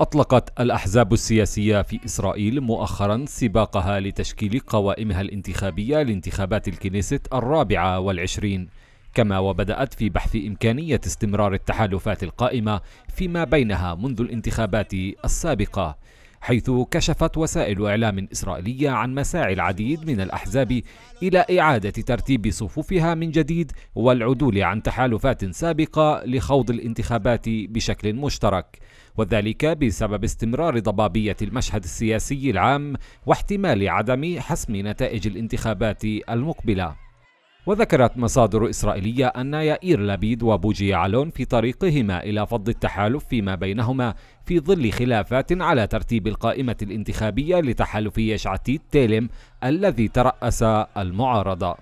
أطلقت الأحزاب السياسية في إسرائيل مؤخرا سباقها لتشكيل قوائمها الانتخابية لانتخابات الكنيست الرابعة والعشرين كما وبدأت في بحث إمكانية استمرار التحالفات القائمة فيما بينها منذ الانتخابات السابقة حيث كشفت وسائل إعلام إسرائيلية عن مساعي العديد من الأحزاب إلى إعادة ترتيب صفوفها من جديد والعدول عن تحالفات سابقة لخوض الانتخابات بشكل مشترك وذلك بسبب استمرار ضبابية المشهد السياسي العام واحتمال عدم حسم نتائج الانتخابات المقبله وذكرت مصادر إسرائيلية أن يائير لبيد وبوجي علون في طريقهما إلى فض التحالف فيما بينهما في ظل خلافات على ترتيب القائمة الانتخابية لتحالف يشعتيت تيلم الذي ترأس المعارضة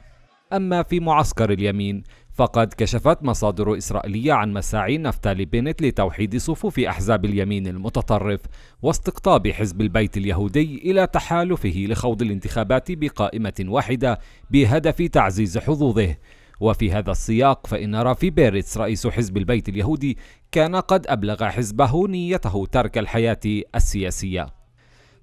أما في معسكر اليمين فقد كشفت مصادر إسرائيلية عن مساعي نفتالي بنت لتوحيد صفوف أحزاب اليمين المتطرف واستقطاب حزب البيت اليهودي إلى تحالفه لخوض الانتخابات بقائمة واحدة بهدف تعزيز حظوظه وفي هذا السياق فإن رافي بيرتس رئيس حزب البيت اليهودي كان قد أبلغ حزبه نيته ترك الحياة السياسية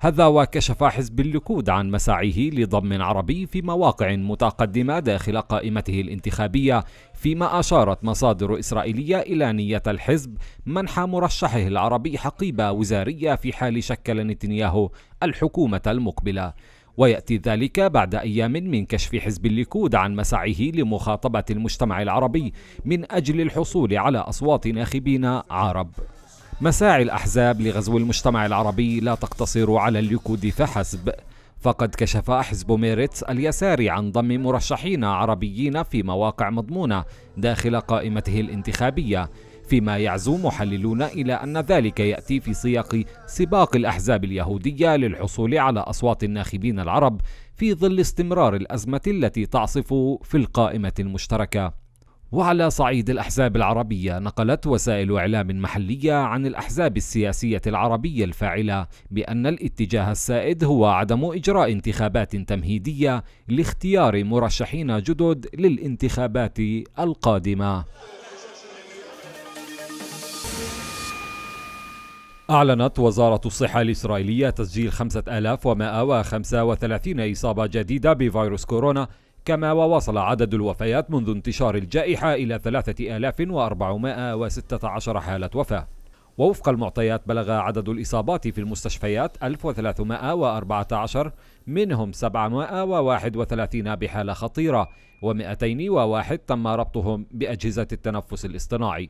هذا وكشف حزب الليكود عن مساعيه لضم عربي في مواقع متقدمة داخل قائمته الانتخابية فيما أشارت مصادر إسرائيلية إلى نية الحزب منح مرشحه العربي حقيبة وزارية في حال شكل نتنياهو الحكومة المقبلة ويأتي ذلك بعد أيام من كشف حزب الليكود عن مساعيه لمخاطبة المجتمع العربي من أجل الحصول على أصوات ناخبين عرب مساعي الأحزاب لغزو المجتمع العربي لا تقتصر على الليكود فحسب فقد كشف حزب ميريتس اليساري عن ضم مرشحين عربيين في مواقع مضمونة داخل قائمته الانتخابية فيما يعزو محللون إلى أن ذلك يأتي في سياق سباق الأحزاب اليهودية للحصول على أصوات الناخبين العرب في ظل استمرار الأزمة التي تعصف في القائمة المشتركة وعلى صعيد الأحزاب العربية نقلت وسائل إعلام محلية عن الأحزاب السياسية العربية الفاعلة بأن الاتجاه السائد هو عدم إجراء انتخابات تمهيدية لاختيار مرشحين جدد للانتخابات القادمة أعلنت وزارة الصحة الإسرائيلية تسجيل 5135 إصابة جديدة بفيروس كورونا كما وواصل عدد الوفيات منذ انتشار الجائحة إلى 3416 حالة وفاة ووفق المعطيات بلغ عدد الإصابات في المستشفيات 1314 منهم 731 بحالة خطيرة و201 تم ربطهم بأجهزة التنفس الاصطناعي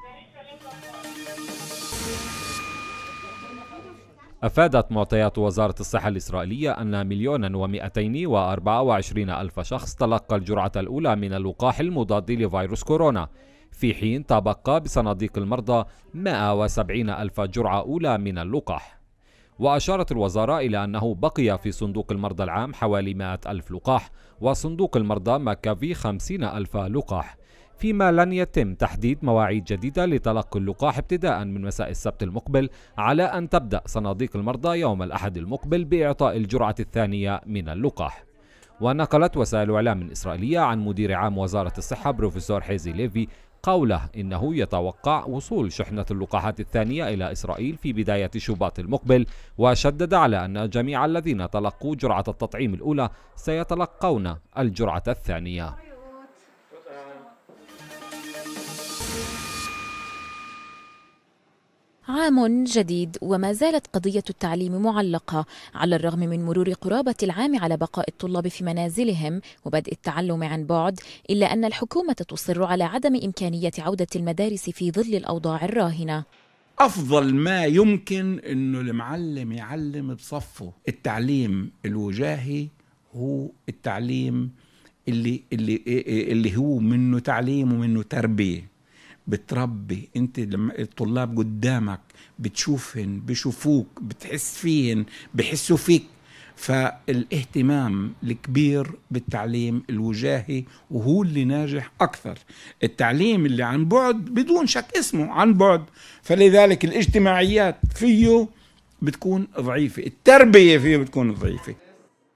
أفادت معطيات وزارة الصحة الإسرائيلية أن مليون ومئتين وأربعة وعشرين ألف شخص تلقى الجرعة الأولى من اللقاح المضاد لفيروس كورونا في حين تبقى بصناديق المرضى 170 ألف جرعة أولى من اللقاح وأشارت الوزارة إلى أنه بقي في صندوق المرضى العام حوالي 100 ألف لقاح وصندوق المرضى مكافي 50 ألف لقاح فيما لن يتم تحديد مواعيد جديدة لتلقي اللقاح ابتداء من مساء السبت المقبل على أن تبدأ صناديق المرضى يوم الأحد المقبل بإعطاء الجرعة الثانية من اللقاح ونقلت وسائل إعلام إسرائيلية عن مدير عام وزارة الصحة بروفيسور حيزي ليفي قوله إنه يتوقع وصول شحنة اللقاحات الثانية إلى إسرائيل في بداية شباط المقبل وشدد على أن جميع الذين تلقوا جرعة التطعيم الأولى سيتلقون الجرعة الثانية عام جديد وما زالت قضية التعليم معلقة على الرغم من مرور قرابة العام على بقاء الطلاب في منازلهم وبدء التعلم عن بعد إلا أن الحكومة تصر على عدم إمكانية عودة المدارس في ظل الأوضاع الراهنة أفضل ما يمكن أنه المعلم يعلم بصفه التعليم الوجاهي هو التعليم اللي, اللي, إيه، إيه، اللي هو منه تعليم ومنه تربية بتربي انت لما الطلاب قدامك بتشوفهم بشوفوك بتحس فيهم بحسوا فيك فالاهتمام الكبير بالتعليم الوجاهي وهو اللي ناجح أكثر التعليم اللي عن بعد بدون شك اسمه عن بعد فلذلك الاجتماعيات فيه بتكون ضعيفة التربية فيه بتكون ضعيفة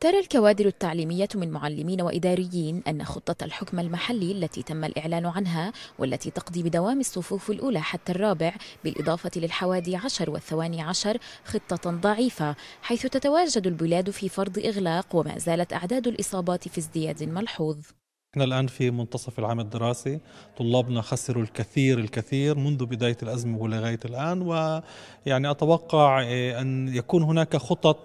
ترى الكوادر التعليمية من معلمين وإداريين أن خطة الحكم المحلي التي تم الإعلان عنها والتي تقضي بدوام الصفوف الأولى حتى الرابع بالإضافة للحوادي عشر والثواني عشر خطة ضعيفة حيث تتواجد البلاد في فرض إغلاق وما زالت أعداد الإصابات في ازدياد ملحوظ احنا الآن في منتصف العام الدراسي طلابنا خسروا الكثير الكثير منذ بداية الأزمة ولغاية الآن ويعني أتوقع آه، أن يكون هناك خطط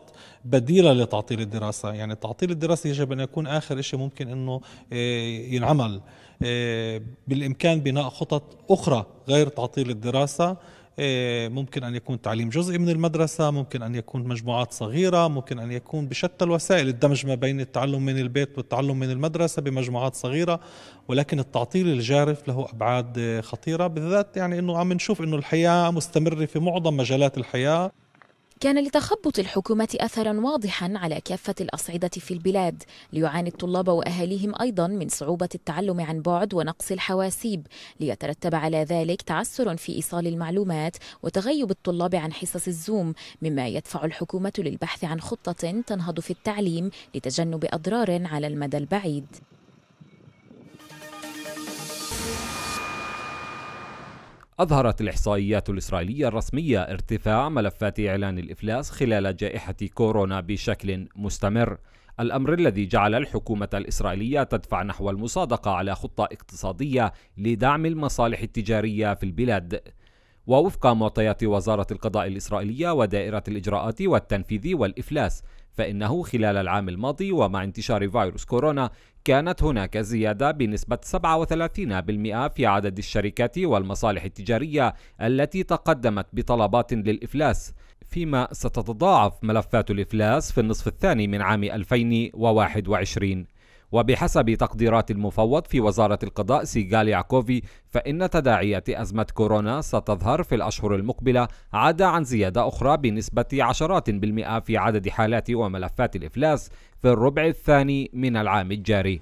بديلة لتعطيل الدراسة يعني تعطيل الدراسة يجب أن يكون آخر شيء ممكن أنه آه، ينعمل آه، بالإمكان بناء خطط أخرى غير تعطيل الدراسة إيه، ممكن أن يكون تعليم جزئي من المدرسة ممكن أن يكون مجموعات صغيرة ممكن أن يكون بشتى الوسائل الدمج ما بين التعلم من البيت والتعلم من المدرسة بمجموعات صغيرة ولكن التعطيل الجارف له أبعاد خطيرة بالذات يعني أنه عم نشوف أنه الحياة مستمرة في معظم مجالات الحياة كان لتخبط الحكومة أثرا واضحا على كافة الأصعدة في البلاد ليعاني الطلاب وأهاليهم أيضا من صعوبة التعلم عن بعد ونقص الحواسيب ليترتب على ذلك تعسر في إيصال المعلومات وتغيب الطلاب عن حصص الزوم مما يدفع الحكومة للبحث عن خطة تنهض في التعليم لتجنب أضرار على المدى البعيد أظهرت الإحصائيات الإسرائيلية الرسمية ارتفاع ملفات إعلان الإفلاس خلال جائحة كورونا بشكل مستمر الأمر الذي جعل الحكومة الإسرائيلية تدفع نحو المصادقة على خطة اقتصادية لدعم المصالح التجارية في البلاد ووفق معطيات وزارة القضاء الإسرائيلية ودائرة الإجراءات والتنفيذ والإفلاس فإنه خلال العام الماضي ومع انتشار فيروس كورونا كانت هناك زيادة بنسبة 37% في عدد الشركات والمصالح التجارية التي تقدمت بطلبات للإفلاس فيما ستتضاعف ملفات الإفلاس في النصف الثاني من عام 2021 وبحسب تقديرات المفوض في وزارة القضاء سيغال يعكوفي فإن تداعيات أزمة كورونا ستظهر في الأشهر المقبلة عدا عن زيادة أخرى بنسبة عشرات بالمئة في عدد حالات وملفات الإفلاس في الربع الثاني من العام الجاري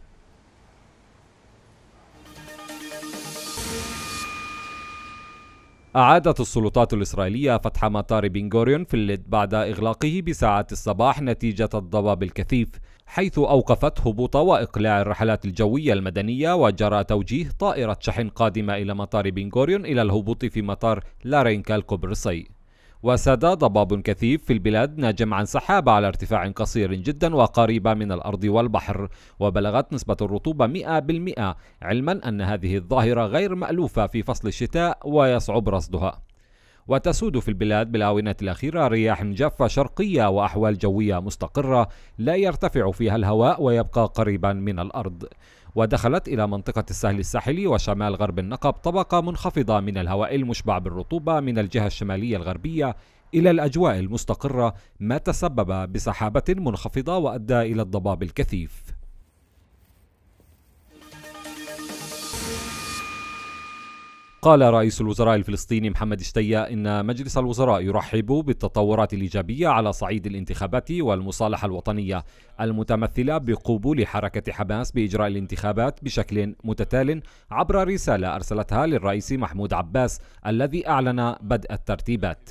أعادت السلطات الإسرائيلية فتح مطار بنغوريون في اللد بعد إغلاقه بساعات الصباح نتيجة الضباب الكثيف حيث أوقفت هبوط وإقلاع الرحلات الجوية المدنية وجرى توجيه طائرة شحن قادمة إلى مطار بنغوريون إلى الهبوط في مطار لارينكا الكبرصي وساد ضباب كثيف في البلاد ناجم عن سحابة على ارتفاع قصير جدا وقريبة من الأرض والبحر وبلغت نسبة الرطوبة 100% علما أن هذه الظاهرة غير مألوفة في فصل الشتاء ويصعب رصدها وتسود في البلاد بالآونة الأخيرة رياح جافة شرقية وأحوال جوية مستقرة لا يرتفع فيها الهواء ويبقى قريبا من الأرض ودخلت إلى منطقة السهل الساحلي وشمال غرب النقب طبقة منخفضة من الهواء المشبع بالرطوبة من الجهة الشمالية الغربية إلى الأجواء المستقرة ما تسبب بسحابة منخفضة وأدى إلى الضباب الكثيف قال رئيس الوزراء الفلسطيني محمد شتية إن مجلس الوزراء يرحب بالتطورات الإيجابية على صعيد الانتخابات والمصالحة الوطنية المتمثلة بقبول حركة حماس بإجراء الانتخابات بشكل متتال عبر رسالة أرسلتها للرئيس محمود عباس الذي أعلن بدء الترتيبات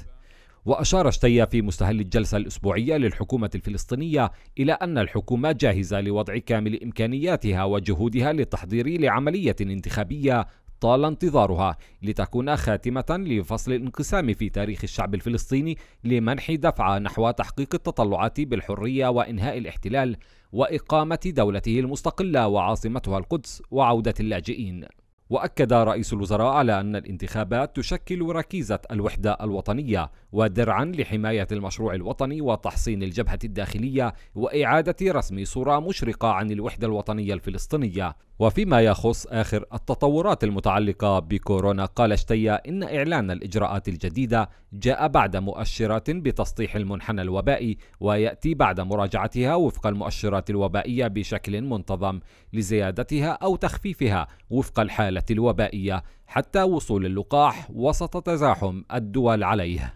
وأشار شتية في مستهل الجلسة الأسبوعية للحكومة الفلسطينية إلى أن الحكومة جاهزة لوضع كامل إمكانياتها وجهودها للتحضير لعملية انتخابية طال انتظارها لتكون خاتمة لفصل الانقسام في تاريخ الشعب الفلسطيني لمنح دفعة نحو تحقيق التطلعات بالحرية وإنهاء الاحتلال وإقامة دولته المستقلة وعاصمتها القدس وعودة اللاجئين واكد رئيس الوزراء على ان الانتخابات تشكل ركيزه الوحده الوطنيه ودرعا لحمايه المشروع الوطني وتحصين الجبهه الداخليه واعاده رسم صوره مشرقه عن الوحده الوطنيه الفلسطينيه وفيما يخص اخر التطورات المتعلقه بكورونا قال شتية ان اعلان الاجراءات الجديده جاء بعد مؤشرات بتسطيح المنحنى الوبائي وياتي بعد مراجعتها وفق المؤشرات الوبائيه بشكل منتظم لزيادتها او تخفيفها وفق الحاله الحالة الوبائية حتى وصول اللقاح وسط تزاحم الدول عليه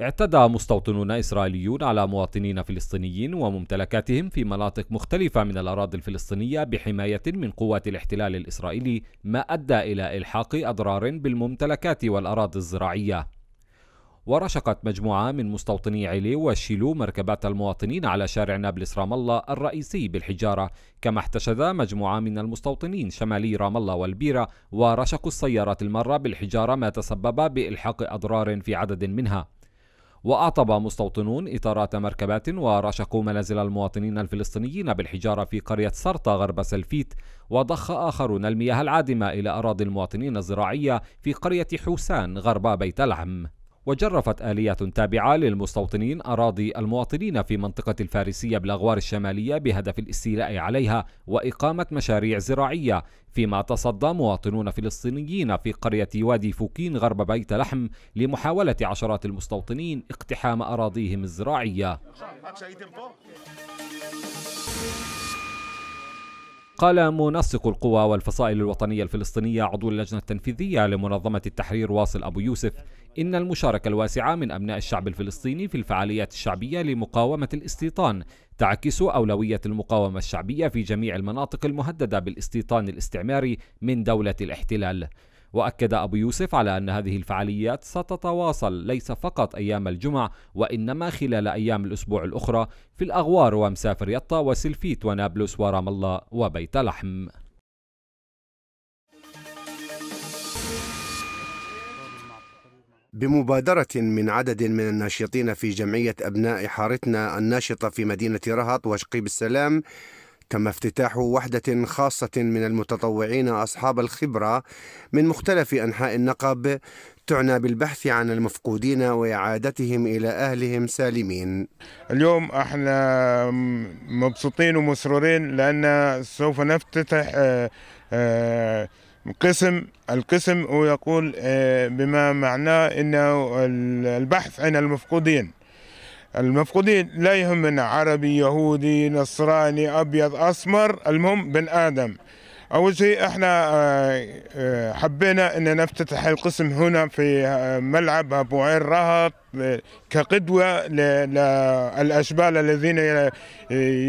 اعتدى مستوطنون إسرائيليون على مواطنين فلسطينيين وممتلكاتهم في مناطق مختلفة من الأراضي الفلسطينية بحماية من قوات الاحتلال الإسرائيلي ما أدى إلى إلحاق أضرار بالممتلكات والأراضي الزراعية ورشقت مجموعة من مستوطني علي وشيلو مركبات المواطنين على شارع نابلس رام الله الرئيسي بالحجارة كما احتشد مجموعة من المستوطنين شمالي رام الله والبيرة ورشقوا السيارات المارة بالحجارة ما تسبب بإلحاق أضرار في عدد منها وأعطب مستوطنون إطارات مركبات ورشقوا منازل المواطنين الفلسطينيين بالحجارة في قرية سرطة غرب سلفيت وضخ آخرون المياه العادمة إلى أراضي المواطنين الزراعية في قرية حوسان غرب بيت العم وجرفت آليات تابعة للمستوطنين أراضي المواطنين في منطقة الفارسية بالأغوار الشمالية بهدف الاستيلاء عليها وإقامة مشاريع زراعية فيما تصدى مواطنون فلسطينيين في قرية وادي فوكين غرب بيت لحم لمحاولة عشرات المستوطنين اقتحام أراضيهم الزراعية قال منسق القوى والفصائل الوطنية الفلسطينية عضو اللجنة التنفيذية لمنظمة التحرير واصل أبو يوسف إن المشاركة الواسعة من أبناء الشعب الفلسطيني في الفعاليات الشعبية لمقاومة الاستيطان تعكس أولوية المقاومة الشعبية في جميع المناطق المهددة بالاستيطان الاستعماري من دولة الاحتلال وأكد أبو يوسف على أن هذه الفعاليات ستتواصل ليس فقط أيام الجمع وإنما خلال أيام الأسبوع الأخرى في الأغوار ومسافر يطا وسلفيت ونابلس ورام الله وبيت لحم بمبادرة من عدد من الناشطين في جمعية أبناء حارتنا الناشطة في مدينة رهط وشقيب السلام تم افتتاح وحدة خاصة من المتطوعين أصحاب الخبرة من مختلف أنحاء النقب تعنى بالبحث عن المفقودين وإعادتهم إلى أهلهم سالمين اليوم احنا مبسوطين ومسرورين لأن سوف نفتتح آه، آه، قسم القسم ويقول آه، بما معناه انه البحث عن المفقودين المفقودين لا يهمنا عربي يهودي نصراني ابيض اسمر المهم بن ادم اول شيء احنا آه، آه، حبينا ان نفتتح القسم هنا في ملعب ابو عين رهط كقدوه للاشبال الذين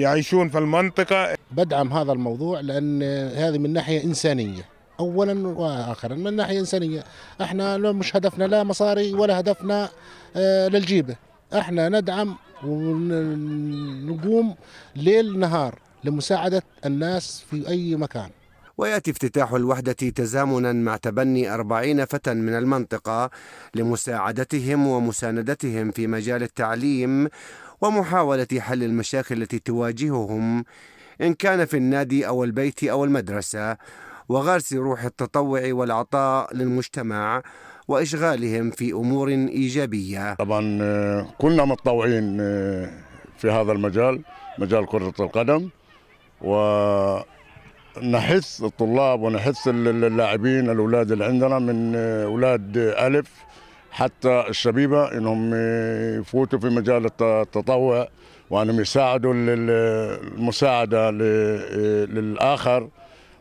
يعيشون في المنطقه بدعم هذا الموضوع لان هذه من ناحيه انسانيه اولا واخرا من ناحيه انسانيه احنا مش هدفنا لا مصاري ولا هدفنا آه، للجيبه احنا ندعم ونقوم ليل نهار لمساعده الناس في اي مكان ويأتي افتتاح الوحدة تزامنا مع تبني أربعين فتى من المنطقة لمساعدتهم ومساندتهم في مجال التعليم ومحاولة حل المشاكل التي تواجههم إن كان في النادي أو البيت أو المدرسة وغرس روح التطوع والعطاء للمجتمع وإشغالهم في أمور إيجابية طبعا آه، كلنا متطوعين آه، في هذا المجال مجال كرة القدم ونحث الطلاب ونحث اللاعبين الأولاد اللي عندنا من آه، أولاد ألف حتى الشبيبة إنهم يفوتوا في مجال التطوع وأنهم يساعدوا المساعدة للآخر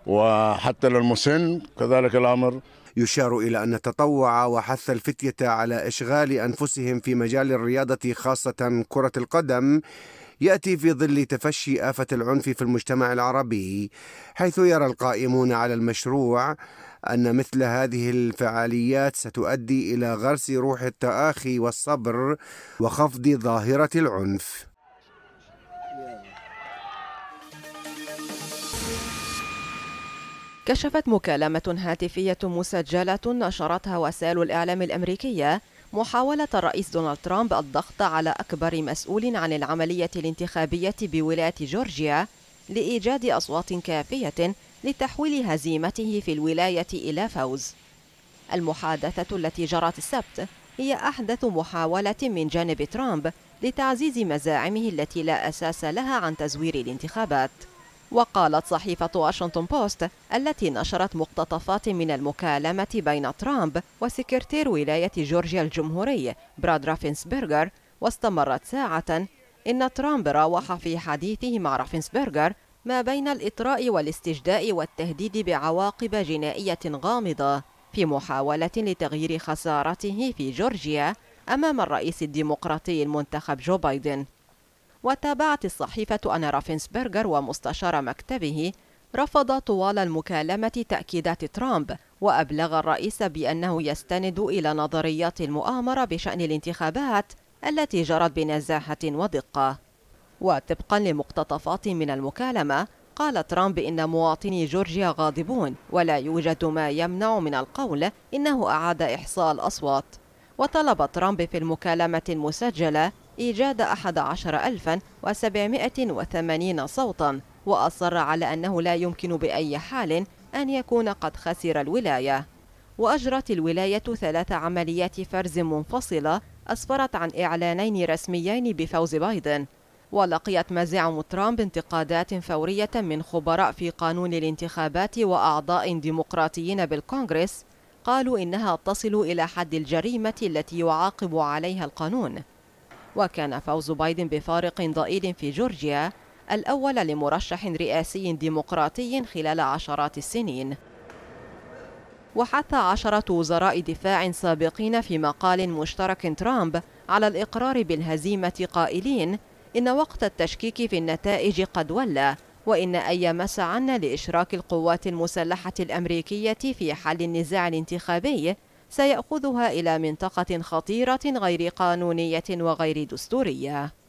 وحتى للمسن كذلك الأمر يشار إلى أن التطوع وحث الفتية على إشغال أنفسهم في مجال الرياضة خاصة كرة القدم ياتي في ظل تفشي افه العنف في المجتمع العربي حيث يرى القائمون على المشروع ان مثل هذه الفعاليات ستؤدي الى غرس روح التاخي والصبر وخفض ظاهره العنف كشفت مكالمة هاتفية مسجلة نشرتها وسائل الإعلام الأمريكية محاولة الرئيس دونالد ترامب الضغط على أكبر مسؤول عن العملية الانتخابية بولاية جورجيا لإيجاد أصوات كافية لتحويل هزيمته في الولاية إلى فوز. المحادثة التي جرت السبت هي أحدث محاولة من جانب ترامب لتعزيز مزاعمه التي لا أساس لها عن تزوير الانتخابات. وقالت صحيفة واشنطن بوست التي نشرت مقتطفات من المكالمة بين ترامب وسكرتير ولاية جورجيا الجمهوري براد رافنسبرغر واستمرت ساعة إن ترامب راوح في حديثه مع رافنسبرغر ما بين الإطراء والاستجداء والتهديد بعواقب جنائية غامضة في محاولة لتغيير خسارته في جورجيا أمام الرئيس الديمقراطي المنتخب جو بايدن وتابعت الصحيفة أن رافنسبرجر ومستشار مكتبه رفض طوال المكالمة تأكيدات ترامب وأبلغ الرئيس بأنه يستند إلى نظريات المؤامرة بشأن الانتخابات التي جرت بنزاهة ودقة وطبقا لمقتطفات من المكالمة قال ترامب إن مواطني جورجيا غاضبون ولا يوجد ما يمنع من القول إنه أعاد إحصاء الأصوات وطلب ترامب في المكالمة المسجلة إيجاد 11780 صوتا وأصر على أنه لا يمكن بأي حال أن يكون قد خسر الولاية وأجرت الولاية ثلاث عمليات فرز منفصلة أسفرت عن إعلانين رسميين بفوز بايدن ولقيت مزعم ترامب انتقادات فورية من خبراء في قانون الانتخابات وأعضاء ديمقراطيين بالكونغرس قالوا إنها تصل إلى حد الجريمة التي يعاقب عليها القانون وكان فوز بايدن بفارق ضئيل في جورجيا الأول لمرشح رئاسي ديمقراطي خلال عشرات السنين وحث عشرة وزراء دفاع سابقين في مقال مشترك ترامب على الإقرار بالهزيمة قائلين إن وقت التشكيك في النتائج قد ولى وإن أي مسعى لإشراك القوات المسلحة الأمريكية في حل النزاع الانتخابي سيأخذها إلى منطقة خطيرة غير قانونية وغير دستورية